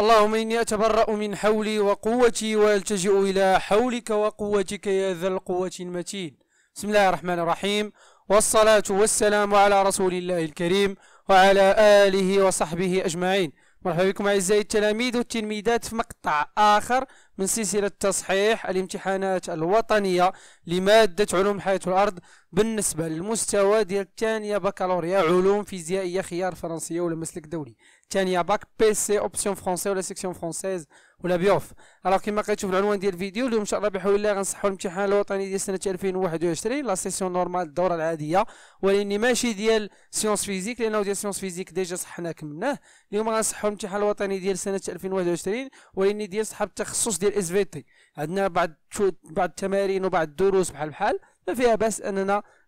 اللهم إني أتبرأ من حولي وقوتي وألتجئ إلى حولك وقوتك يا ذا القوة المتين بسم الله الرحمن الرحيم والصلاة والسلام على رسول الله الكريم وعلى آله وصحبه أجمعين مرحبا بكم أعزائي التلاميذ والتلميذات في مقطع آخر من سلسلة تصحيح الامتحانات الوطنية لمادة علوم حياة الأرض بالنسبة للمستوى ديال الثانية بكالوريا علوم فيزيائية خيار فرنسية ولا مسلك دولي الثانيه باك بي سي اوبسيون فرونسي ولا سيكسيون فرونسيز ولا بيوف الوغ كيما لقيتو في العنوان ديال الفيديو اليوم ان شاء الله بحول الله غنصحوا الامتحان الوطني ديال سنه 2021 لا سيسيون نورمال الدوره العاديه ولاني ماشي ديال سيونس فيزيك لانه ديال سيونس فيزيك ديجا صحنا كملناه اليوم غنصحوا الامتحان الوطني ديال سنه 2021 ولاني ديال صحاب التخصص ديال اس في تي عندنا بعض بعض التمارين وبعض الدروس بحال بحال ما فيها باس اننا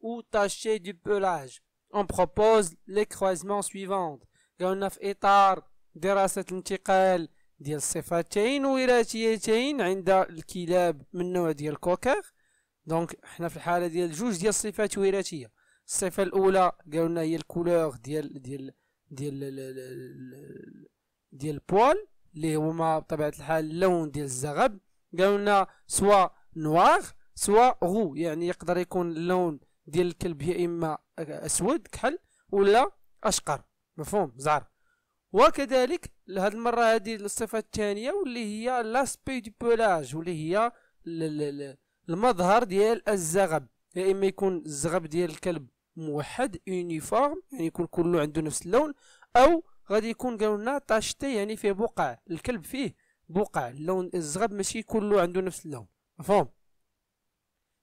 ou tachées du pelage. On propose les croisements suivants. قلنا في إطار دراسة الانتقال ديال الصفتين وراثيتين عند الكلاب من نوع ديال كوكر دونك حنا في الحالة ديال جوج ديال الصفات وراثية الصفة الأولى قالولنا هي الكولور ديال ديال ديال ديال البوال اللي هما بطبيعة الحال اللون ديال الزغب قالولنا سوا نوار سوا غو يعني يقدر يكون اللون ديال الكلب هي اما اسود كحل ولا اشقر مفهوم زعر وكذلك لهاد المره هذه الصفه الثانيه واللي هي لاسبي دو بولاج واللي هي المظهر ديال الزغب يا اما يكون الزغب ديال الكلب موحد يونيفورم يعني يكون كله عنده نفس اللون او غادي يكون قالولنا طاشتي يعني فيه بقع الكلب فيه بقع اللون الزغب ماشي كله عنده نفس اللون مفهوم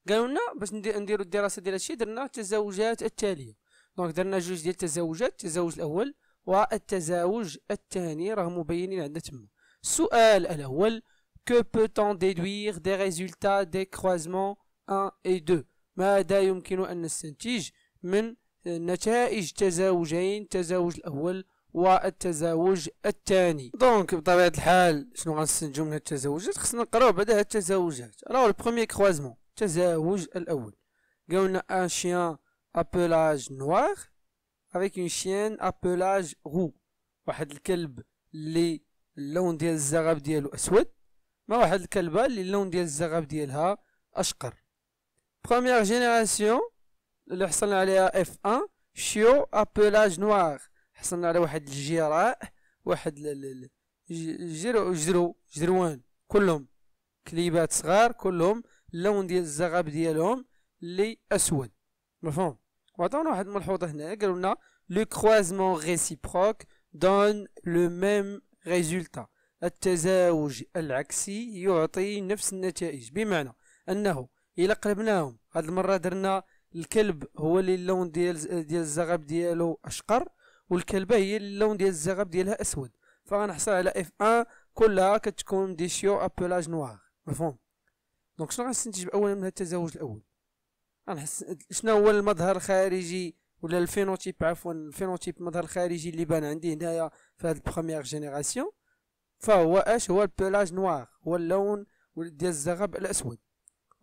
قالوا لنا باش نديروا الدراسه ديال هادشي درنا التزاوجات التاليه دونك درنا جوج ديال التزاوجات التزاوج الاول والتزاوج الثاني راه مبينين عندنا تما السؤال الاول كو بو on déduire دي résultats دي croisements 1 اي 2 ماذا يمكن ان نستنتج من نتائج تزاوجين التزاوج الاول والتزاوج الثاني دونك بطبيعه الحال شنو غنستنتجو من هاد التزاوجات خصنا نقراو بعدا هاد التزاوجات راهو البروميير كروزمون التزاوج الأول قلنا ان شيان ابلاج نوار افيك اون شيان ابلاج غو واحد الكلب اللي اللون ديال الزغب ديالو اسود مع واحد الكلبه اللي اللون ديال الزغب ديالها اشقر بروميير جينيراسيون اللي حصلنا عليها اف 1 شيو ابلاج نوار حصلنا على واحد الجراء واحد جرو جرو جروان كلهم كليبات صغار كلهم اللون ديال الزغب ديالهم اللي اسود مفهوم وعطونا واحد الملحوظه هنا قالوا لنا لو كروازمون ريسيبروك دون لو ميم ريزولتا التزاوج العكسي يعطي نفس النتائج بمعنى انه الا قلبناهم هاد المره درنا الكلب هو اللي اللون ديال ديال الزغب ديالو اشقر والكلبه هي اللون ديال الزغب ديالها اسود فغنحصل على اف 1 كلها كتكون دي شيو ابلاج نوار مفهوم دونك شنو غنستنتج اولا من هذا التزاوج الاول غنحس شنو هو المظهر الخارجي ولا الفينوتيب عفوا الفينوتيب المظهر الخارجي اللي بان عندي هنايا في هاد البروميير جينيراسيون فهو اش هو البلاج نوار هو اللون ديال الزغب الاسود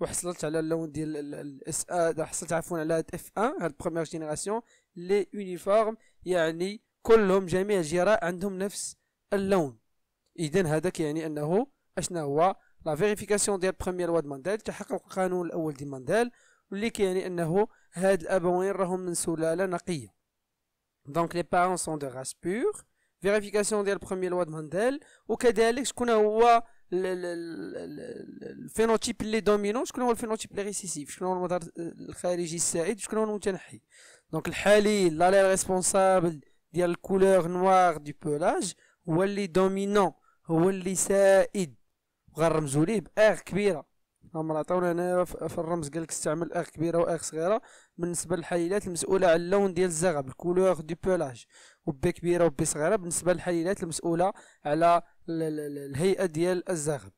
وحصلت على اللون ديال الاس ا آه، حصلت عفوا على هاد اف ان هاد بروميير جينيراسيون لي يونيفورم يعني كلهم جميع الجراء عندهم نفس اللون اذا هذا يعني انه اشنا هو لا فيريفيكاسيون ديال بروميير لوا دماندال تحقق القانون الاول ديال ماندال واللي كيعني انه هاد الابوين راهم من سلاله نقيه دونك لي بارون سون دو راس بور فيريفيكاسيون ديال بروميير لوا ماندال وكذلك شكون هو الفينوتيب اللي دومينون شكون هو الفينوتيب اللي ريسيسيف شكون هو المظهر الخارجي السائد شكون هو المتنحي دونك الحالي لا ريسبونسابل ديال الكولور نوار دو بولاج هو اللي دومينون هو اللي سائد وغنرمزو ليه باغ كبيره هما عطاونا هنا في الرمز قالك استعمل اغ كبيره واغ صغيره بالنسبه للحليلات المسؤوله على اللون ديال الزغب الكولور دو بولاج وبي كبيره وبي صغيره بالنسبه للحليلات المسؤوله على الهيئه ديال الزغب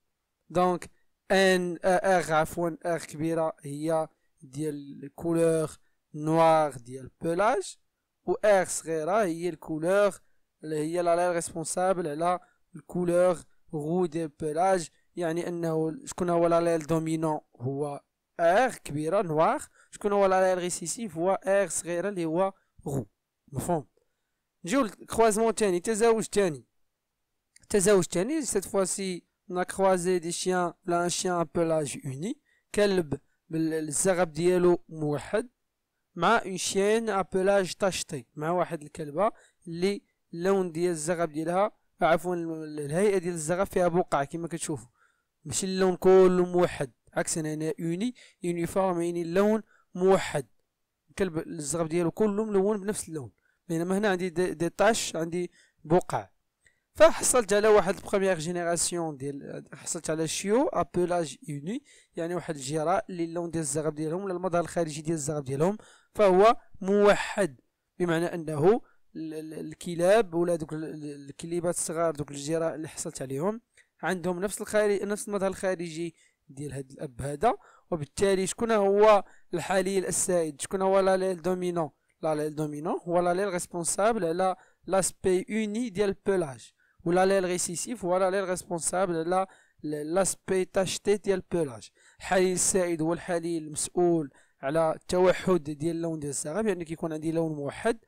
دونك ان اغ عفوا اغ كبيره هي ديال الكولور نوار ديال بولاج و اغ صغيره هي الكولور اللي هي لا ريسبونسابل على الكولور غو ديال بولاج يعني انه شكون هو لاليل دومينون هو ار كبيره نوار شكون هو لاليل ريسيسيف هو ار صغيره اللي هو غو مفهوم نجيو للكروازمون تاني تزاوج تاني تزاوج تاني سيت فواسي سي نا croisé دي شيان là un chien un كلب بالزغب ديالو موحد مع اون شين ابلاج تاشتي مع واحد الكلبه اللي اللون ديال الزغب ديالها عفوا الهيئه ديال الزغب فيها بقع كما كتشوفوا ماشي اللون كله موحد عكس هنا يوني يونيفورم يعني اللون موحد الكلب الزغب ديالو كله ملون بنفس اللون بينما هنا عندي دي, طاش عندي بقع فحصلت على واحد بروميير جينيراسيون ديال حصلت على شيو ابولاج يوني يعني واحد الجراء اللي اللون ديال الزغب ديالهم ولا المظهر الخارجي ديال الزغب ديالهم فهو موحد بمعنى انه الكلاب ولا دوك الكليبات الصغار دوك الجراء اللي حصلت عليهم عندهم نفس الخارج نفس المظهر الخارجي ديال هاد الاب هذا وبالتالي شكون هو الحليل السائد شكون هو ليل دومينون ليل دومينون هو ليل ريسبونسابل على لاسبي اوني ديال ولا ليل ريسيسيف هو ليل ريسبونسابل على لاسبي تاشتي ديال البلاج الحليل السائد هو الحليل المسؤول على التوحد ديال اللون ديال الصاغه بان يعني كيكون عندي لون موحد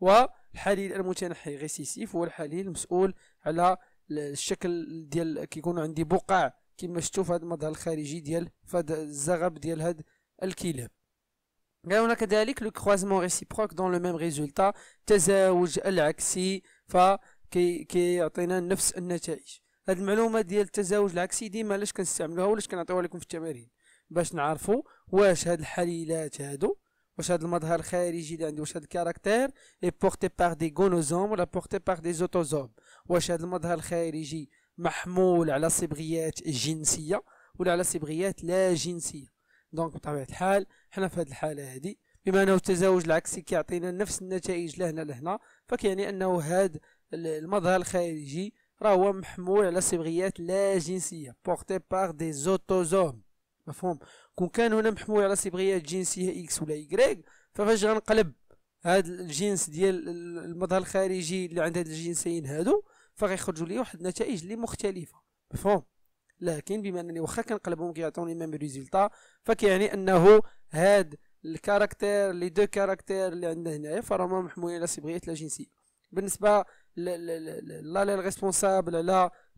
والحليل المتنحي ريسيسيف هو الحليل المسؤول على الشكل ديال كيكون عندي بقع كما شفتوا في هذا المظهر الخارجي ديال فهاد الزغب ديال هاد الكلاب هنا كذلك لو كروازمون ريسيبروك دون لو ميم ريزولتا تزاوج العكسي ف كيعطينا كي نفس النتائج هاد المعلومه ديال التزاوج العكسي ديما علاش كنستعملوها ولاش كنعطيوها لكم في التمارين باش نعرفوا واش هاد الحليلات هادو واش هذا المظهر الخارجي اللي عندي واش هذا الكاركتير اي بورتي بار دي غونوزوم ولا بورتي بار دي زوتوزوم واش هذا المظهر الخارجي محمول على صبغيات جنسيه ولا على صبغيات لا جنسيه دونك بطبيعه الحال حنا في هذه الحاله هذه بما انه التزاوج العكسي كيعطينا نفس النتائج لهنا لهنا فكيعني انه هذا المظهر الخارجي راه هو محمول على صبغيات لا جنسيه بورتي بار دي زوتوزوم مفهوم كون كان هنا محمول على صبغيات جنسيه اكس ولا يكريك ففاش غنقلب هاد الجنس ديال المظهر الخارجي اللي عند هاد الجنسين هادو فغيخرجوا لي واحد النتائج اللي مختلفه مفهوم لكن بما انني واخا كنقلبهم كيعطوني ميم ريزلتا فكيعني انه هاد الكاركتير لي دو كاركتير اللي عندنا هنايا فراهما محمولين على صبغيات لا جنسيه بالنسبه لا لا ريسبونسابل على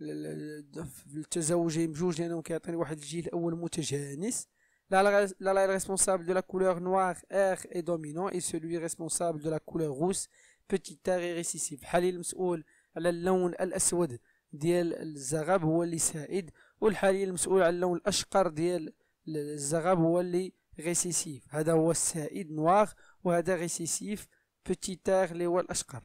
في التزوج بجوج لانهم كيعطيني واحد الجيل الاول متجانس لا لا لا ريسبونسابل دو لا كولور نوار ار اي دومينون اي responsable ريسبونسابل دو لا كولور روس بيتي est récessif بحال المسؤول على اللون الاسود ديال الزغب هو اللي سائد والحالي المسؤول على اللون الاشقر ديال الزغب هو اللي ريسيسيف هذا هو السائد نواغ وهذا ريسيسيف تاغ اللي هو الاشقر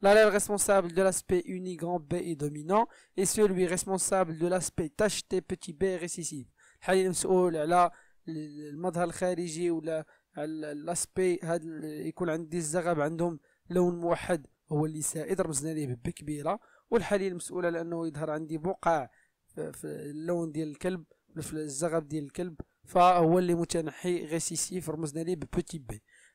L'allèle responsable de l'aspect uni grand B est dominant et celui responsable de l'aspect tacheté petit b récessif. حاليا مسؤول على المظهر الخارجي ولا على الاسبي هاد يكون عندي الزغب عندهم لون موحد هو اللي سائد رمزنا ليه بب كبيره والحليل مسؤول على انه يظهر عندي بقع في اللون ديال الكلب في الزغب ديال الكلب فهو اللي متنحي غسيسيف رمزنا ليه ببوتي بي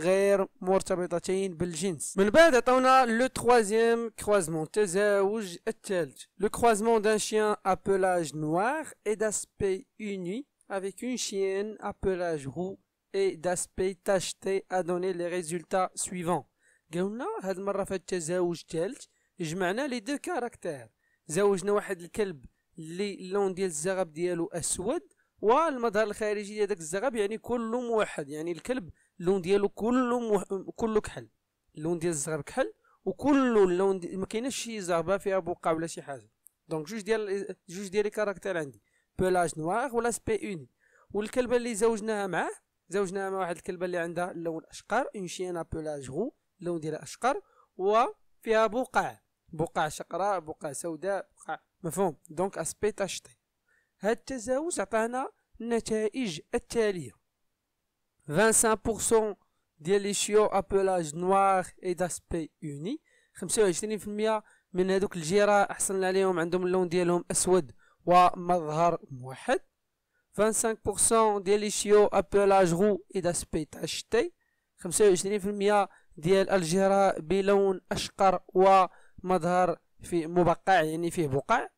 غير مرتبطتين بالجنس من بعد عطاونا لو تخوازيام كروازمون تزاوج الثالث لو كروازمون دان شيان ابلاج نوار اي داسبي اوني افيك اون شيان ابلاج غو اي داسبي تاشتي ادوني لي غيزولتا سويفون suivants قالنا هاد المرة في التزاوج الثالث جمعنا لي دو كاركتير زوجنا واحد الكلب اللي اللون ديال الزغب ديالو اسود والمظهر الخارجي ديال داك الزغب يعني كله موحد يعني الكلب اللون ديالو كله مح... كله كحل اللون ديال الصغر كحل وكله اللون دي... ما كايناش شي زغبه فيها بقع ولا شي حاجه دونك جوج ديال جوج ديال الكاركتر عندي بولاج نوار ولا سبي اوني والكلبه اللي زوجناها معاه زوجناها مع واحد الكلبه اللي عندها اللون اشقر اون شينا بولاج غو اللون ديالها اشقر وفيها بقع بقع شقراء بقع سوداء بقع مفهوم دونك اسبي تاشطي هاد التزاوج عطانا النتائج التاليه 25% ديال لي شيو ابلاج نوار اي داسبي اوني 25% من هذوك الجيرة احسن عليهم عندهم اللون ديالهم اسود ومظهر موحد 25% ديال لي شيو ابلاج غو اي داسبي تاع 25% ديال الجيرة بلون اشقر ومظهر في مبقع يعني فيه بقع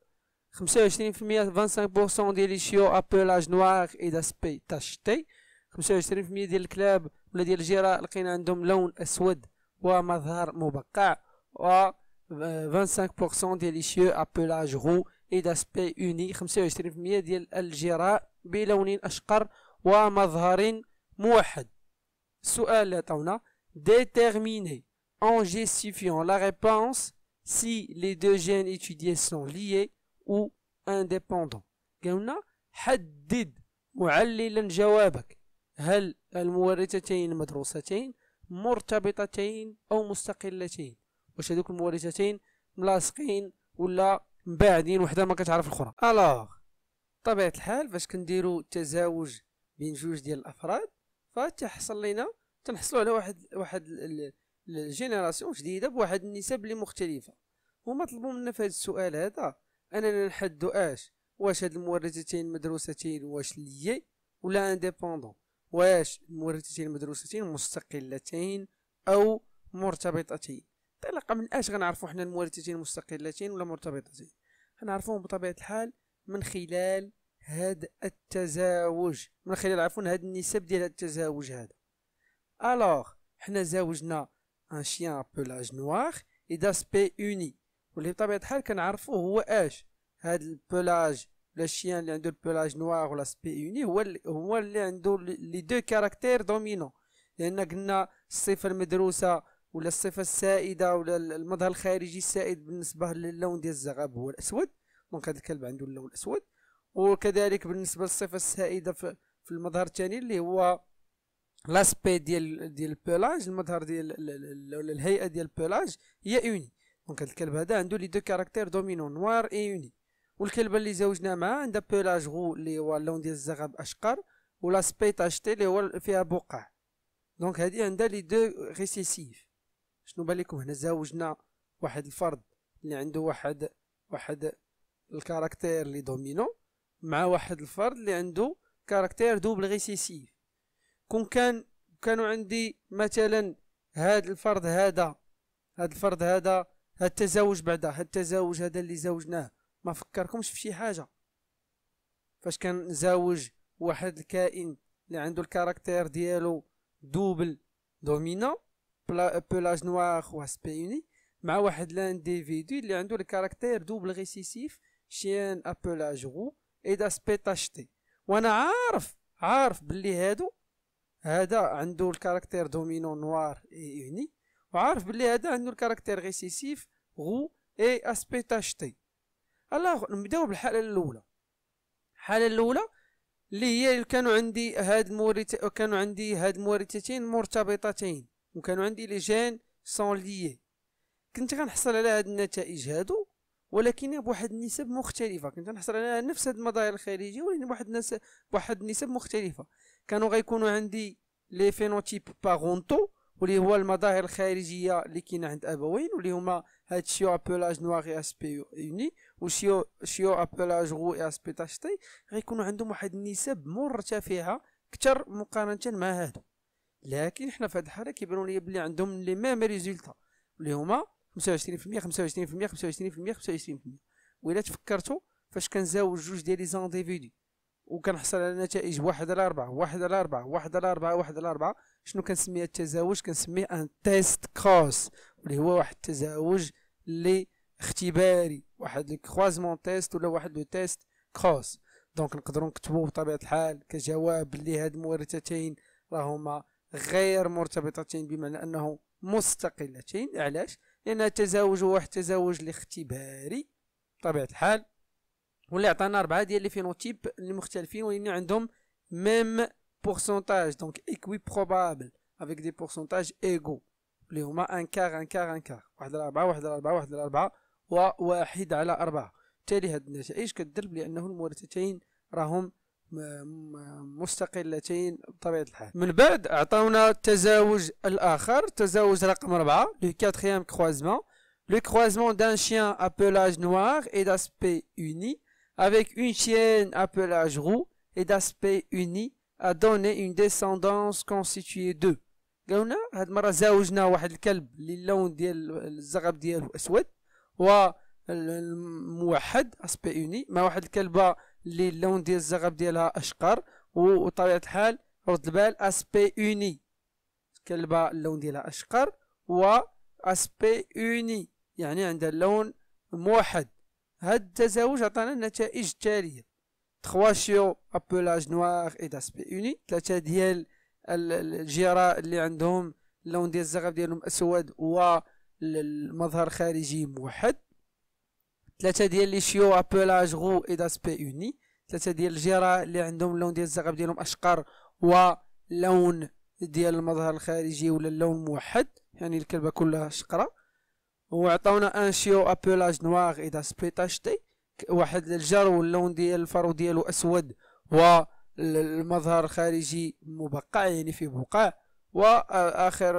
25% 25% ديال لي شيو ابلاج نوار اي داسبي تاشتي الشتي 25% ديال الكلاب ولا ديال الجيرة لقينا عندهم لون اسود ومظهر مبقع و 25% ديال ليشيو ابيلاج غو اي داسبي اوني 25% ديال الجراء بلون اشقر ومظهر موحد السؤال اللي عطاونا déterminer جيستيفيون لا la سي لي دو جين gènes سون ليي او انديبوندون indépendants قالنا حدد معللا جوابك هل المورثتين مدروستين مرتبطتين او مستقلتين واش هذوك المورثتين ملاصقين ولا مباعدين وحده ما كتعرف الاخرى الوغ طبيعه الحال فاش كنديرو تزاوج بين جوج ديال الافراد فتحصل لينا تنحصلوا على واحد واحد الجينيراسيون جديده بواحد النسب اللي مختلفه هما طلبوا منا في هذا السؤال هذا اننا نحدوا اش واش هاد المورثتين مدروستين واش ليي ولا انديبوندون واش المورثتين المدروستين مستقلتين او مرتبطتين انطلاقا من اش غنعرفو حنا المورثتين مستقلتين ولا مرتبطتين غنعرفوهم بطبيعه الحال من خلال هاد التزاوج من خلال عفوا هاد النسب ديال هاد التزاوج هذا الوغ حنا زاوجنا ان شيان ابولاج نوار اي داسبي اوني واللي بطبيعه الحال كنعرفوه هو اش هاد البولاج ولا الشيان اللي عنده البلاج نوار ولا سبي يوني هو هو اللي عنده لي دو كاركتير دومينون لان قلنا الصفه المدروسه ولا الصفه السائده ولا المظهر الخارجي السائد بالنسبه للون ديال الزغب هو الاسود دونك هذا الكلب عنده اللون الاسود وكذلك بالنسبه للصفه السائده في, في المظهر الثاني اللي هو لاسبي ديال ديال البلاج المظهر ديال ولا الهيئه ديال البلاج هي اوني دونك هذا الكلب هذا عنده لي دو كاركتير دومينون نوار اي يوني والكلب اللي زوجنا معها عندها بيلاج غو اللي هو اللون ديال الزغب اشقر ولا سبيت اشتي اللي هو فيها بقع دونك هادي عندها لي دو ريسيسيف شنو بان لكم هنا زوجنا واحد الفرد اللي عنده واحد واحد الكاركتير لي دومينو مع واحد الفرد اللي عنده كاركتير دوبل ريسيسيف كون كان كانوا عندي مثلا هاد الفرد هذا هاد الفرد هذا هاد التزاوج بعدا هاد التزاوج هذا اللي زوجناه ما فكركمش في شي حاجه فاش كان زاوج واحد الكائن اللي عنده الكاركتير ديالو دوبل بلا بلاج نوار واسبيوني مع واحد لانديفيدو اللي عنده الكاركتير دوبل ريسيسيف شيان ابولاج غو اي داسبي تاشتي وانا عارف عارف باللي هادو هذا عنده الكاركتير دومينو نوار اي اوني وعارف باللي هذا عنده الكاركتير ريسيسيف غو اي اسبي تاشتي الله نبداو بالحاله الاولى الحاله الاولى اللي هي كانوا عندي هاد المورث كانوا عندي هاد المورثتين مرتبطتين وكانوا عندي لي جين سون ليي كنت غنحصل على هاد النتائج هادو ولكن بواحد النسب مختلفه كنت غنحصل على نفس هاد المظاهر الخارجيه ولكن بواحد الناس بواحد النسب مختلفه كانوا غيكونوا عندي لي فينوتيب بارونتو واللي هو المظاهر الخارجيه اللي كاينه عند ابوين واللي هما هادشي ابولاج نواغي اس بي يوني وشيو شيو ابل اجغو اي اس بي تاش تي غيكونوا عندهم واحد النسب مرتفعه اكثر مقارنه مع هادو لكن حنا في هاد الحاله كيبانوا لي بلي عندهم لي ميم ريزولتا اللي هما 25% 25% 25% 25% و الا تفكرتوا فاش كنزاوج جوج ديال لي زانديفيدي وكنحصل على نتائج واحد على أربعة واحد على أربعة واحد على أربعة واحد على أربعة شنو كنسمي التزاوج كنسميه ان تيست كروس اللي هو واحد التزاوج لي اختباري واحد الكروازمون تيست ولا واحد لو تيست كروس دونك نقدروا نكتبوا بطبيعه الحال كجواب اللي هاد المورثتين راهما غير مرتبطتين بمعنى انه مستقلتين علاش لان التزاوج هو واحد التزاوج الاختباري بطبيعه الحال واللي عطانا اربعه ديال لي فينوتيب المختلفين واللي عندهم ميم بورسونتاج دونك ايكوي بروبابل افيك دي بورسونتاج ايغو اللي هما ان كار ان كار ان كار واحد الاربعه واحد الاربعه واحد الاربعه وواحد على أربعة بالتالي هاد النتائج كدل بأنه المورثتين راهم مستقلتين بطبيعة الحال من بعد عطاونا التزاوج الآخر تزاوج رقم أربعة لو كاتخيام كخوازمون لو croisement دان شيان أبلاج نواغ إي داسبي أوني أفيك أون شيان أبلاج à إي داسبي أوني a donné une descendance constituée d'eux قالوا هاد المره زاوجنا واحد الكلب اللي اللون ديال الزغب ديالو اسود والموحد اسبي اوني مع واحد الكلبه اللي اللون ديال الزغب ديالها اشقر وطبيعه الحال رد البال اسبي اوني كلبه اللون ديالها اشقر و اسبي اوني يعني عندها اللون موحد هاد التزاوج عطانا النتائج التاليه 3 شيو ابولاج نوار اي داسبي اوني ثلاثه ديال الجيرة اللي عندهم اللون ديال الزغب ديالهم اسود و المظهر خارجي موحد ثلاثه ديال لي شيو ابولاج غو اي داسبي اوني ثلاثه ديال الجيرة اللي عندهم اللون ديال الزغب ديالهم اشقر ولون ديال المظهر الخارجي ولا اللون موحد يعني الكلبه كلها شقراء وعطاونا ان شيو ابولاج نوار اي داسبي تاشتي واحد الجر واللون ديال الفرو ديالو اسود و المظهر الخارجي مبقع يعني فيه بقع واخر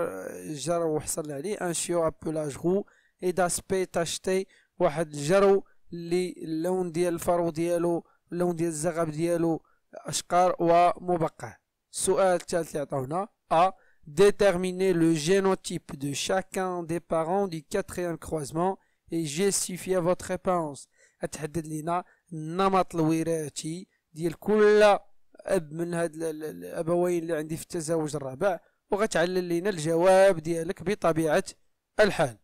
جرو وحصلنا عليه ان شيو ابولاج غو اي داسبي تاشتي واحد الجرو اللي اللون ديال الفرو ديالو اللون ديال الزغب ديالو اشقر ومبقع السؤال الثالث اللي عطاونا ا ديتيرميني لو جينوتيب دو شاكان des parents du quatrième croisement et justifier votre réponse تحدد لينا النمط الوراثي ديال كل اب من هاد الابوين اللي عندي في التزاوج الرابع وغتعلل لينا الجواب ديالك بطبيعة الحال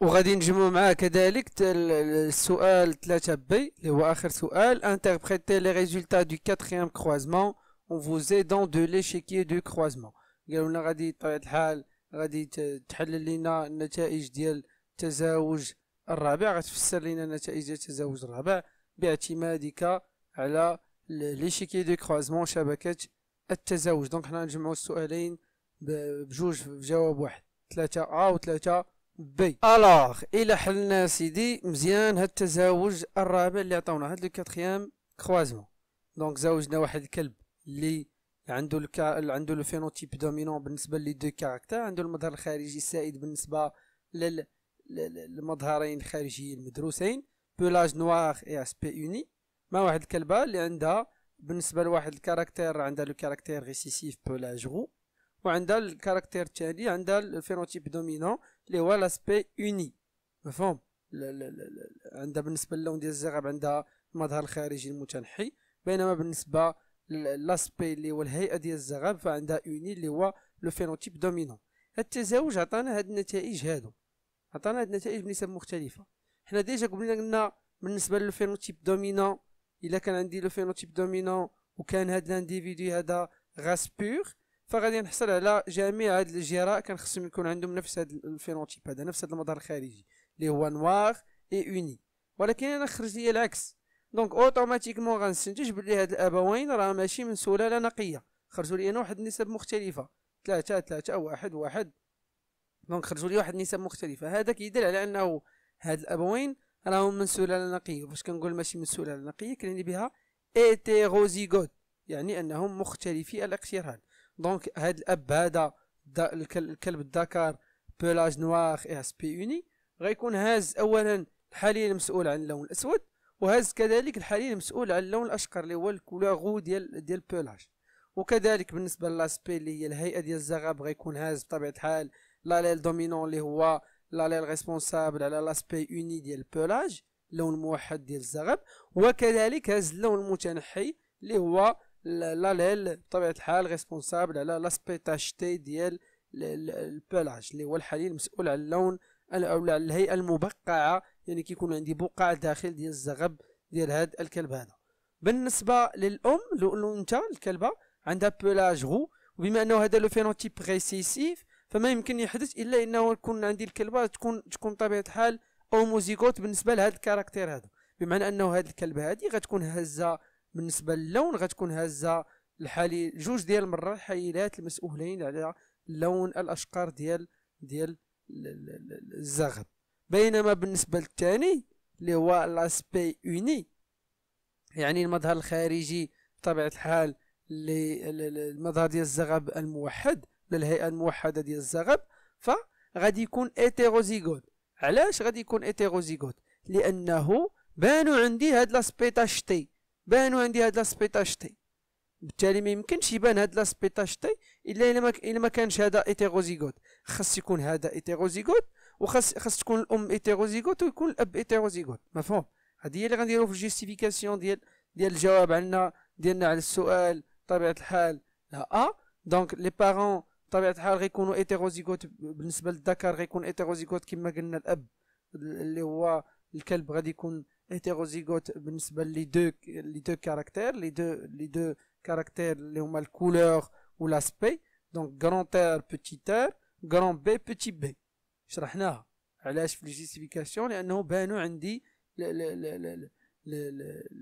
وغادي نجمعو معاه كذلك السؤال 3 بي اللي هو اخر سؤال انتربريتي لي ريزولتا دو 4 كروازمون اون فوز ايدون دو ليشيكي دو كروازمون قالوا لنا غادي بطبيعه الحال غادي تحلل لنا النتائج ديال التزاوج الرابع غتفسر لنا نتائج ديال التزاوج الرابع باعتمادك على ليشيكي دو كخوازمون شبكه التزاوج دونك حنا نجمعو السؤالين بجوج جواب واحد ثلاثة أ وثلاثة بي الوغ إلا حلنا سيدي مزيان هاد التزاوج الرابع اللي عطاونا هاد لو كاتخيام كخوازمون دونك زاوجنا واحد الكلب اللي عنده الكا... عنده لو فينوتيب دومينون بالنسبه لي دو كاركتر عنده المظهر الخارجي السائد بالنسبه لل للمظهرين الخارجيين المدروسين بولاج نواغ اي اسبي اوني ما واحد الكلبه اللي عندها بالنسبه لواحد الكاركتير عندها لو كاركتير ريسيسيف بولاج غو وعندها الكاركتير التالي عندها الفينوتيب دومينون اللي هو لاسبي اوني مفهوم عندها بالنسبه للون ديال الزغب عندها المظهر الخارجي المتنحي بينما بالنسبه لاسبي اللي هو الهيئه ديال الزغب فعندها اوني اللي هو لو فينوتيب دومينون هاد التزاوج عطانا هاد النتائج هادو عطانا هاد النتائج بنسب مختلفه حنا ديجا قلنا قلنا بالنسبه للفينوتيب دومينون الا كان عندي لو فينوتيب دومينون وكان هاد لانديفيدو هذا غاس بور فغادي نحصل على جميع هاد الجراء كان خصهم يكون عندهم نفس هاد الفينوتيب هذا نفس هاد المظهر الخارجي اللي هو نوار اي اوني ولكن انا خرج لي العكس دونك اوتوماتيكمون غنستنتج بلي هاد الابوين راه ماشي من سلاله نقيه خرجوا لي انا واحد النسب مختلفه ثلاثة ثلاثة واحد واحد دونك خرجوا لي واحد النسب مختلفه هذا كيدل على انه هاد الابوين راهم من سلاله نقيه باش كنقول ماشي من سلاله نقيه كنعني بها ايتيروزيغوت يعني انهم مختلفي الاقتران دونك هاد الاب هذا الكلب الذكر بولاج نواخ اس إيه، بي اوني غيكون هاز اولا الحالي المسؤول عن اللون الاسود وهاز كذلك الحالي المسؤول عن اللون الاشقر اللي هو الكولاغو ديال ديال بولاج وكذلك بالنسبه للاسبي اللي هي الهيئه ديال الزغب غيكون هاز بطبيعه الحال لاليل دومينون اللي هو لاليل ريسبونسابل على لاسبي اوني ديال بولاج اللون الموحد ديال الزغب وكذلك هاز اللون المتنحي اللي هو لاليل بطبيعه الحال ريسبونسابل على لاسبي تاشتي ديال البلاج اللي هو الحالي المسؤول على اللون او على الهيئه المبقعه يعني كيكون عندي بقع داخل ديال الزغب ديال هاد الكلب هذا بالنسبه للام الانثى الكلبه عندها بلاج غو وبما انه هذا لو فينوتيب ريسيسيف فما يمكن يحدث الا انه يكون عندي الكلبه تكون تكون طبيعه الحال اوموزيغوت بالنسبه لهذا الكاركتير هذا بمعنى انه هذه الكلبه هذه غتكون هازه بالنسبه للون غتكون هازه الحالي جوج ديال المرات حيلات المسؤولين على لون الاشقار ديال ديال الزغب بينما بالنسبه للثاني اللي هو لاسبي اوني يعني المظهر الخارجي بطبيعه الحال للمظهر المظهر ديال الزغب الموحد للهيئه الموحده ديال الزغب فغادي يكون ايتيروزيغوت علاش غادي يكون ايتيروزيغوت لانه بانوا عندي هاد لاسبي تاشتي بانوا عندي هاد تي بالتالي ما يمكنش يبان هاد تي الا الا ما الا ما كانش هذا ايتيروزيغوت خاص يكون هذا ايتيروزيغوت وخاص خاص تكون الام ايتيروزيغوت ويكون الاب ايتيروزيغوت مفهوم هذه هي اللي غنديرو في الجيستيفيكاسيون ديال ديال الجواب عندنا ديالنا على السؤال بطبيعه الحال لا ا دونك لي بارون بطبيعه الحال غيكونوا ايتيروزيغوت بالنسبه للذكر غيكون ايتيروزيغوت كما قلنا الاب اللي هو الكلب غادي يكون هيتيروزيغوت بالنسبه لي دو لي دو كاركتير لي دو لي دو كاركتير اللي هما الكولور لاسبي دونك غران تير بيتي تير غران بي بيتي بي شرحناها علاش في الجيستيفيكاسيون لانه بانوا عندي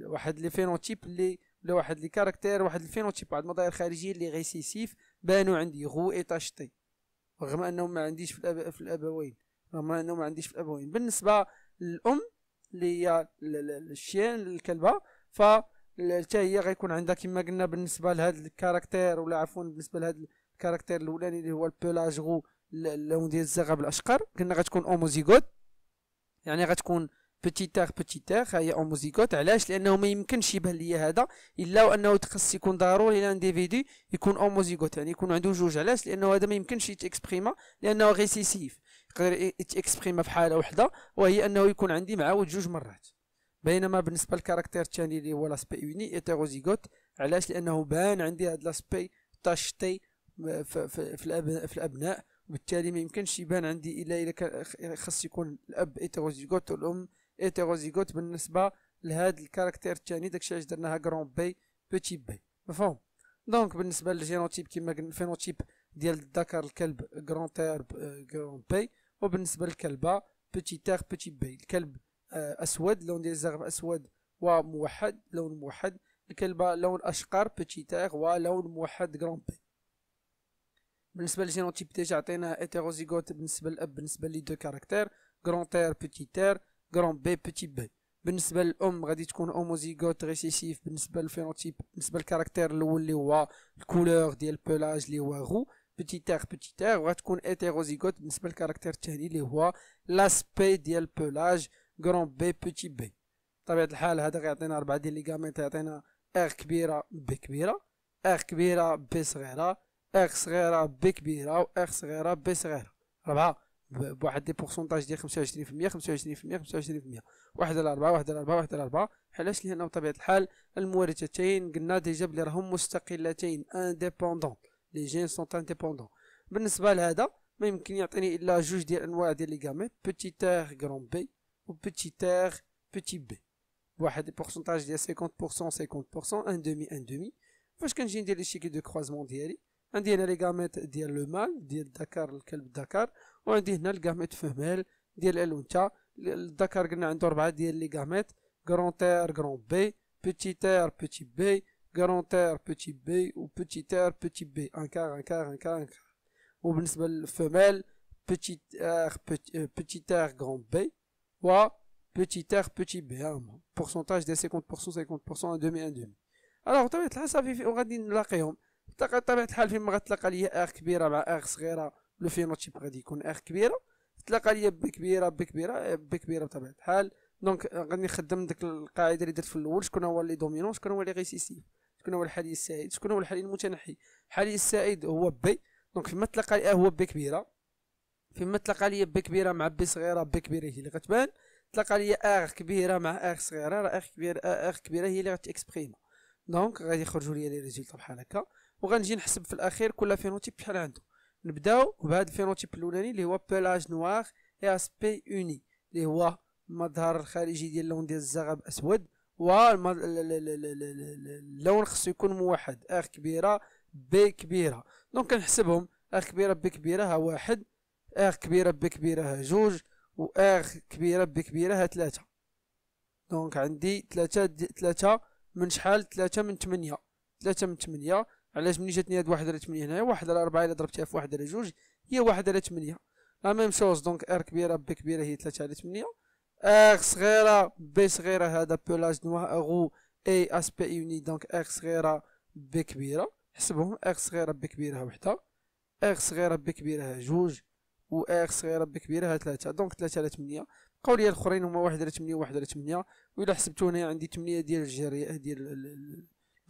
واحد لي فينوتيب لي لواحد واحد لي كاركتير واحد الفينوتيب واحد المظاهر الخارجيه اللي غيسيسيف بانوا عندي غو اي تاشتي رغم انهم ما عنديش في, في الابوين رغم انه ما عنديش في الابوين بالنسبه للام اللي هي الشين الكلبه ف حتى هي غيكون عندها كما قلنا بالنسبه لهذا الكاركتير ولا عفوا بالنسبه لهذا الكاركتير الاولاني اللي هو البيلاجغو اللون ديال الزغب الاشقر قلنا غتكون اوموزيغوت يعني غتكون بتيتار بتيتار هي اوموزيغوت علاش لانه ما يمكنش يبان ليا هذا الا وانه تخص يكون ضروري لانديفيدي يكون اوموزيغوت يعني يكون عنده جوج علاش لانه هذا ما يمكنش يتكسبريما لانه غيسيسيف يقدر يتيكسبريما في حاله وحده وهي انه يكون عندي معاود جوج مرات بينما بالنسبه للكاركتير الثاني اللي هو لاسبي يوني ايتيروزيغوت علاش لانه بان عندي هذا لاسبي تاشتي آه، في, في, الأبناء وبالتالي ما يمكنش يبان عندي الا الا خاص يكون الاب ايتيروزيغوت والام ايتيروزيغوت بالنسبه لهذا الكاركتير الثاني داكشي علاش درناها غرون بي بوتي بي مفهوم دونك بالنسبه للجينوتيب كما قلنا الفينوتيب ديال الذكر الكلب غرون تير غرون بي وبالنسبة للكلبة بيتي تيغ بيتي بي الكلب آه، أسود لون ديال الزغب أسود وموحد لون موحد الكلبة لون أشقر بيتي تيغ ولون موحد غران بي بالنسبة للجينوتيب ديجا عطينا ايتيروزيغوت بالنسبة للأب بالنسبة لي دو كاركتير غران تير بيتي تير غران بي بيتي بي بالنسبه للام غادي تكون اوموزيغوت ريسيسيف بالنسبه للفينوتيب بالنسبه للكاركتير الاول اللي هو الكولور ديال بولاج اللي هو غو بوتي تيغ بوتي تيغ وغتكون هيتيروزيغوت بالنسبه للكاركتير التهديدي اللي هو لاسبي ديال بولاج غرون بي بيتي بي بطبيعه الحال هذا غيعطينا اربعه ديال ليغامين تيعطينا اغ كبيره بي كبيره اغ كبيره بي صغيره اغ صغيره بي كبيره و اغ صغيره بي صغيره ربعه بواحد دي بورسونتاج ديال 25% 25% 25% واحد على أربعة واحد على أربعة واحد على أربعة علاش لأنه بطبيعة الحال المورثتين قلنا ديجا بلي راهم مستقلتين انديبوندون Les gènes sont indépendants. Mais ce n'est pas la dame, même qu'il y a des ligaments, petit R, grand B, ou petit R, petit B. Il y des pourcentages de 50%, 50%, Un demi, un demi. qu'il y a des chiffres de croisement, il y a des ligaments, il y le mâle, il y a Dakar, il y a le Dakar, ou il y a des ligaments féminins, il y a le Luncha, Dakar, il y a des ligaments, grand R, grand B, petit R, petit B. غرونتير بوتي بي و بوتي تير بوتي بي ان كار ان كار ان كار ان كار وبالنسبه للفمال بوتي ار بوتي تير غرون بي و بوتي تير بوتي بي هما بورسنتاج ديال 50% 50% ان دومي ان دومي الوغ بطبيعه الحال صافي وغادي نلاقيهم بطبيعه الحال فين ما غتلاقى ليا ار كبيره مع ار صغيره لو فينوتيب غادي يكون ار كبيره تلقى ليا بي كبيره بي كبيره بي كبيره بطبيعه الحال دونك غادي نخدم ديك القاعده اللي درت في الاول شكون هو لي دومينون شكون هو لي غيسيسي شكون هو الحالي السائد شكون هو الحالي المتنحي الحالي السائد هو بي دونك فيما تلقى لي ا هو بي كبيره فيما تلقى لي بي كبيره مع بي صغيره بي كبيره هي اللي غتبان تلقى لي اغ كبيره مع اغ صغيره راه اغ كبير اغ كبيره هي اللي غتيكسبريم دونك غادي يخرجوا لي لي ريزولتا بحال هكا وغنجي نحسب في الاخير كل فينوتيب شحال عنده نبداو بهاد الفينوتيب الاولاني اللي هو بلاج نوار اي بي اوني اللي هو المظهر الخارجي ديال اللون ديال الزغب اسود واللون خصو يكون موحد اغ كبيره بي كبيره دونك كنحسبهم اغ كبيره بي كبيره ها واحد اغ كبيره بي كبيره ها جوج واغ كبيره بي كبيره ها ثلاثه دونك عندي ثلاثه ثلاثه من شحال ثلاثه من ثمانيه ثلاثه من ثمانيه علاش ملي جاتني هاد واحد على ثمانيه هنايا واحد على ربعه الا ضربتها في واحد على جوج هي واحد على ثمانيه لا ميم شوز دونك ار كبيره بي كبيره هي ثلاثه على ثمانيه اغ صغيره بي صغيره هذا بولاج اغو اي اس بي يوني دونك اغ صغيره بي كبيره حسبهم اغ صغيره بي كبيره وحده اغ صغيره بي كبيره جوج و اغ صغيره بي كبيره ثلاثه دونك ثلاثه على تمنية بقاو لي الاخرين هما واحد على تمنية وواحد على و والا حسبتو هنا عندي تمنية ديال ديال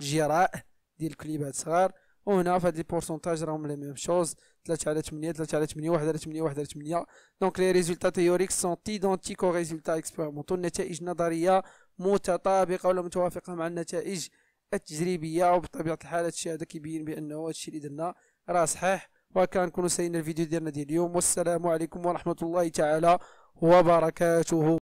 الجراء ديال الكليبات صغار وهنا في هاد لي بورسونتاج راهم لي ميم شوز 3 على 8 3 على 8 1 على 8 1 على 8 دونك لي ريزولتا تيوريك سون تيدونتيك او ريزولتا اكسبيرمونتو النتائج النظريه متطابقه ولا متوافقه مع النتائج التجريبيه وبطبيعه الحال هادشي هذا كيبين بانه هادشي اللي درنا راه صحيح وكان نكونوا سايين الفيديو ديالنا ديال اليوم والسلام عليكم ورحمه الله تعالى وبركاته